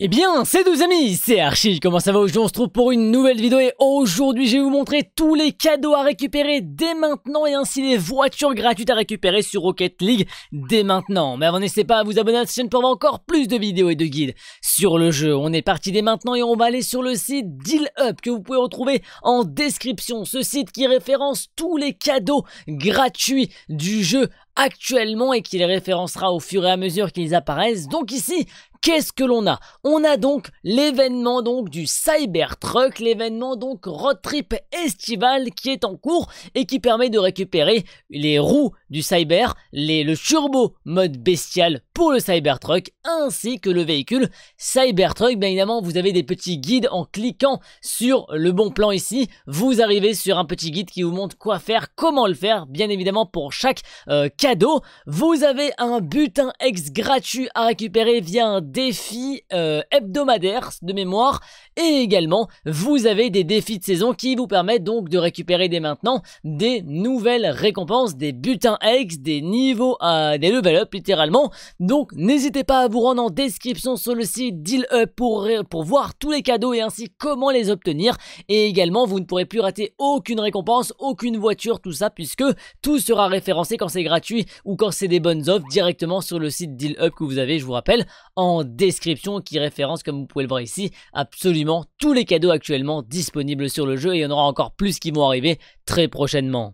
Eh bien, c'est deux amis, c'est Archie, comment ça va Aujourd'hui on se trouve pour une nouvelle vidéo et aujourd'hui je vais vous montrer tous les cadeaux à récupérer dès maintenant et ainsi les voitures gratuites à récupérer sur Rocket League dès maintenant. Mais avant n'hésitez pas à vous abonner à cette chaîne pour avoir encore plus de vidéos et de guides sur le jeu. On est parti dès maintenant et on va aller sur le site Deal Up que vous pouvez retrouver en description. Ce site qui référence tous les cadeaux gratuits du jeu actuellement et qui les référencera au fur et à mesure qu'ils apparaissent. Donc ici, qu'est-ce que l'on a On a donc l'événement donc du Cybertruck, l'événement donc road trip estival qui est en cours et qui permet de récupérer les roues du Cyber, les, le turbo mode bestial pour le Cybertruck ainsi que le véhicule Cybertruck. Bien évidemment, vous avez des petits guides en cliquant sur le bon plan ici. Vous arrivez sur un petit guide qui vous montre quoi faire, comment le faire. Bien évidemment, pour chaque euh, cadeau, vous avez un butin ex gratuit à récupérer via un défi euh, hebdomadaire de mémoire. Et également, vous avez des défis de saison qui vous permettent donc de récupérer dès maintenant des nouvelles récompenses, des butins ex, des niveaux, euh, des level up littéralement donc n'hésitez pas à vous rendre en description sur le site Deal Up pour, pour voir tous les cadeaux et ainsi comment les obtenir. Et également vous ne pourrez plus rater aucune récompense, aucune voiture, tout ça puisque tout sera référencé quand c'est gratuit ou quand c'est des bonnes offres directement sur le site Deal Up que vous avez, je vous rappelle, en description qui référence comme vous pouvez le voir ici absolument tous les cadeaux actuellement disponibles sur le jeu et il y en aura encore plus qui vont arriver très prochainement.